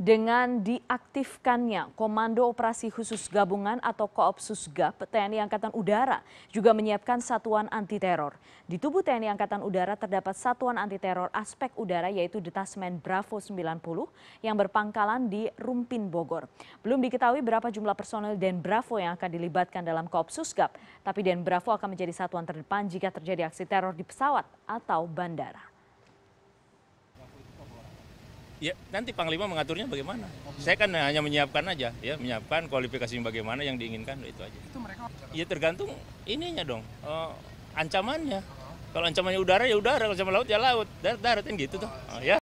dengan diaktifkannya Komando Operasi Khusus Gabungan atau Koopsus GAP, TNI Angkatan Udara juga menyiapkan satuan anti teror. Di tubuh TNI Angkatan Udara terdapat satuan anti teror aspek udara yaitu Detasmen Bravo 90 yang berpangkalan di Rumpin Bogor. Belum diketahui berapa jumlah personel Den Bravo yang akan dilibatkan dalam Koopsus GAP, tapi Den Bravo akan menjadi satuan terdepan jika terjadi aksi teror di pesawat atau bandara. Ya, nanti Panglima mengaturnya bagaimana? Saya kan hanya menyiapkan aja, ya menyiapkan kualifikasi bagaimana yang diinginkan itu aja. Itu mereka. Ya tergantung ininya dong, uh, ancamannya. Kalau ancamannya udara ya udara, kalau ancaman laut ya laut, darat darat kan gitu tuh, uh, ya.